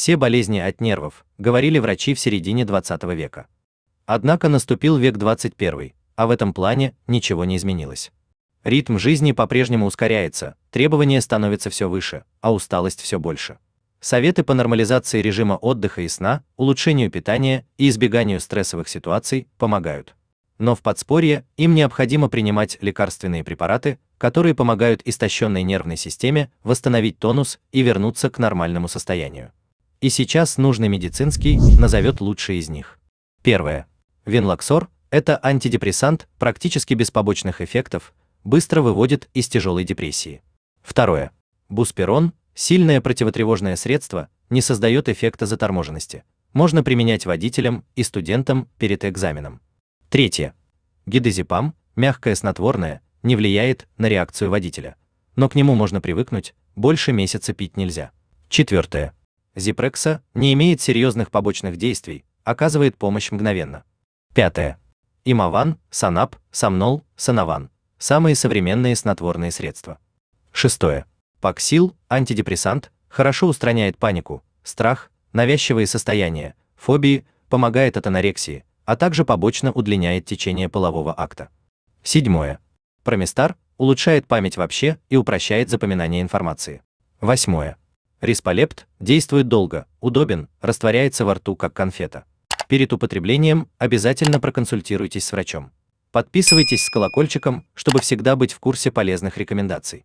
все болезни от нервов, говорили врачи в середине 20 века. Однако наступил век 21, а в этом плане ничего не изменилось. Ритм жизни по-прежнему ускоряется, требования становятся все выше, а усталость все больше. Советы по нормализации режима отдыха и сна, улучшению питания и избеганию стрессовых ситуаций помогают. Но в подспорье им необходимо принимать лекарственные препараты, которые помогают истощенной нервной системе восстановить тонус и вернуться к нормальному состоянию и сейчас нужный медицинский назовет лучшие из них. Первое. Винлаксор – это антидепрессант практически без побочных эффектов, быстро выводит из тяжелой депрессии. Второе. Буспирон – сильное противотревожное средство, не создает эффекта заторможенности. Можно применять водителям и студентам перед экзаменом. Третье. Гидозепам – мягкое снотворное, не влияет на реакцию водителя. Но к нему можно привыкнуть, больше месяца пить нельзя. Четвертое. Зипрекса не имеет серьезных побочных действий, оказывает помощь мгновенно. Пятое. Имаван, Санап, Самнол, Санаван – самые современные снотворные средства. Шестое. Паксил, антидепрессант, хорошо устраняет панику, страх, навязчивые состояния, фобии, помогает от анорексии, а также побочно удлиняет течение полового акта. Седьмое. Проместар улучшает память вообще и упрощает запоминание информации. Восьмое. Респалепт действует долго, удобен, растворяется во рту как конфета. Перед употреблением обязательно проконсультируйтесь с врачом. Подписывайтесь с колокольчиком, чтобы всегда быть в курсе полезных рекомендаций.